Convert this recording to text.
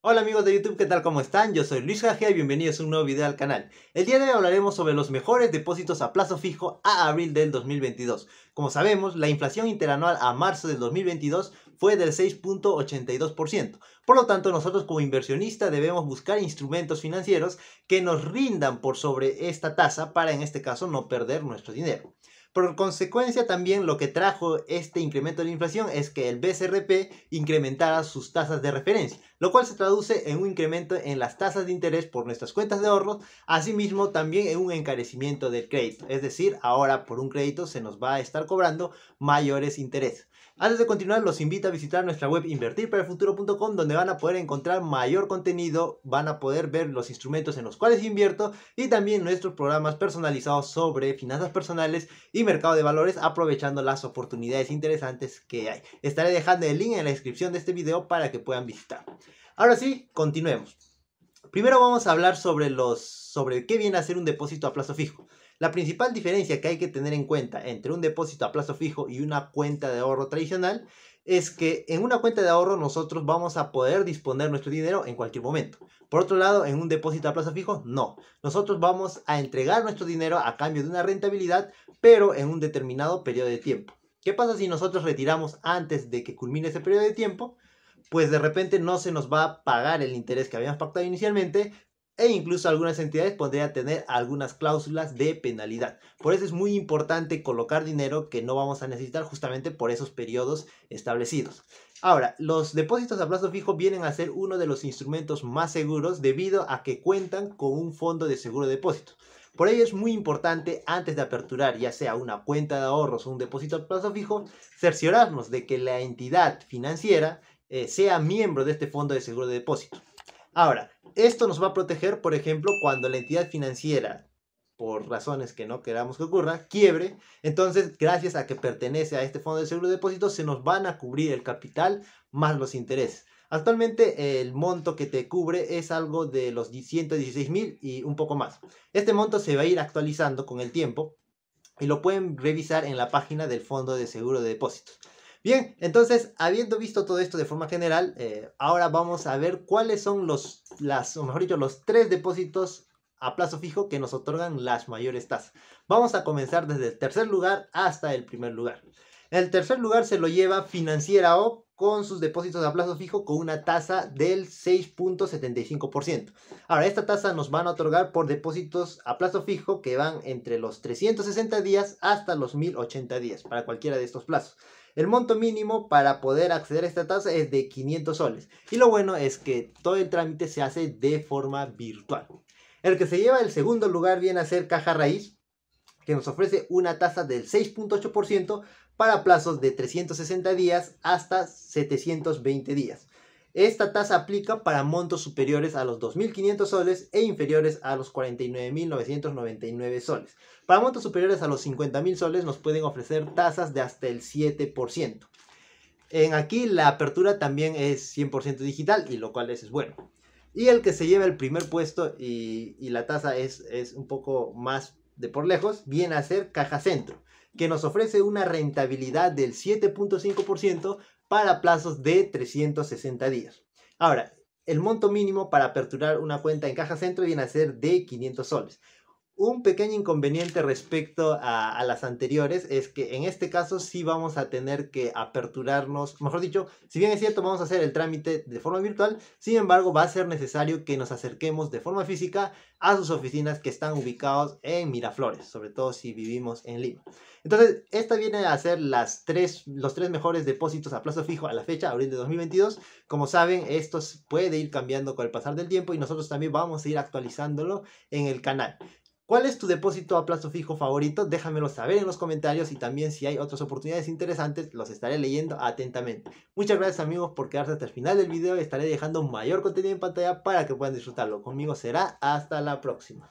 Hola amigos de YouTube, ¿qué tal? ¿Cómo están? Yo soy Luis Gajea y bienvenidos a un nuevo video al canal. El día de hoy hablaremos sobre los mejores depósitos a plazo fijo a abril del 2022. Como sabemos, la inflación interanual a marzo del 2022 fue del 6.82%. Por lo tanto, nosotros como inversionistas debemos buscar instrumentos financieros que nos rindan por sobre esta tasa para en este caso no perder nuestro dinero. Por consecuencia, también lo que trajo este incremento de la inflación es que el BCRP incrementara sus tasas de referencia, lo cual se traduce en un incremento en las tasas de interés por nuestras cuentas de ahorro, asimismo también en un encarecimiento del crédito. Es decir, ahora por un crédito se nos va a estar cobrando mayores intereses. Antes de continuar, los invito a visitar nuestra web invertirparafuturo.com donde van a poder encontrar mayor contenido, van a poder ver los instrumentos en los cuales invierto y también nuestros programas personalizados sobre finanzas personales y mercado de valores aprovechando las oportunidades interesantes que hay. Estaré dejando el link en la descripción de este video para que puedan visitar. Ahora sí, continuemos. Primero vamos a hablar sobre los sobre qué viene a ser un depósito a plazo fijo. La principal diferencia que hay que tener en cuenta entre un depósito a plazo fijo y una cuenta de ahorro tradicional es que en una cuenta de ahorro nosotros vamos a poder disponer nuestro dinero en cualquier momento. Por otro lado, en un depósito a plazo fijo, no. Nosotros vamos a entregar nuestro dinero a cambio de una rentabilidad, pero en un determinado periodo de tiempo. ¿Qué pasa si nosotros retiramos antes de que culmine ese periodo de tiempo? Pues de repente no se nos va a pagar el interés que habíamos pactado inicialmente, e incluso algunas entidades podrían tener algunas cláusulas de penalidad. Por eso es muy importante colocar dinero que no vamos a necesitar justamente por esos periodos establecidos. Ahora, los depósitos a plazo fijo vienen a ser uno de los instrumentos más seguros debido a que cuentan con un fondo de seguro de depósito. Por ello es muy importante antes de aperturar ya sea una cuenta de ahorros o un depósito a plazo fijo, cerciorarnos de que la entidad financiera eh, sea miembro de este fondo de seguro de depósito. Ahora, esto nos va a proteger, por ejemplo, cuando la entidad financiera, por razones que no queramos que ocurra, quiebre. Entonces, gracias a que pertenece a este fondo de seguro de depósitos, se nos van a cubrir el capital más los intereses. Actualmente el monto que te cubre es algo de los 116 mil y un poco más. Este monto se va a ir actualizando con el tiempo y lo pueden revisar en la página del Fondo de Seguro de Depósitos. Bien, entonces, habiendo visto todo esto de forma general, eh, ahora vamos a ver cuáles son los, las, o mejor dicho, los tres depósitos a plazo fijo que nos otorgan las mayores tasas. Vamos a comenzar desde el tercer lugar hasta el primer lugar. El tercer lugar se lo lleva Financiera O con sus depósitos a plazo fijo con una tasa del 6.75%. Ahora, esta tasa nos van a otorgar por depósitos a plazo fijo que van entre los 360 días hasta los 1080 días para cualquiera de estos plazos. El monto mínimo para poder acceder a esta tasa es de 500 soles. Y lo bueno es que todo el trámite se hace de forma virtual. El que se lleva el segundo lugar viene a ser Caja Raíz, que nos ofrece una tasa del 6.8% para plazos de 360 días hasta 720 días. Esta tasa aplica para montos superiores a los 2.500 soles e inferiores a los 49.999 soles. Para montos superiores a los 50.000 soles nos pueden ofrecer tasas de hasta el 7%. En aquí la apertura también es 100% digital y lo cual es, bueno. Y el que se lleva el primer puesto y, la tasa es, es un poco más de por lejos, viene a ser Caja Centro, que nos ofrece una rentabilidad del 7.5% para plazos de 360 días. Ahora, el monto mínimo para aperturar una cuenta en Caja Centro viene a ser de 500 soles. Un pequeño inconveniente respecto a, las anteriores es que en este caso sí vamos a tener que aperturarnos, mejor dicho, si bien es cierto vamos a hacer el trámite de forma virtual, sin embargo va a ser necesario que nos acerquemos de forma física a sus oficinas que están ubicados en Miraflores, sobre todo si vivimos en Lima. Entonces, esta viene a ser las tres, los tres mejores depósitos a plazo fijo a la fecha, abril de 2022. Como saben, esto puede ir cambiando con el pasar del tiempo y nosotros también vamos a ir actualizándolo en el canal. ¿Cuál es tu depósito a plazo fijo favorito? Déjamelo saber en los comentarios y también si hay otras oportunidades interesantes, los estaré leyendo atentamente. Muchas gracias amigos por quedarse hasta el final del video. Estaré dejando mayor contenido en pantalla para que puedan disfrutarlo. Conmigo será hasta la próxima.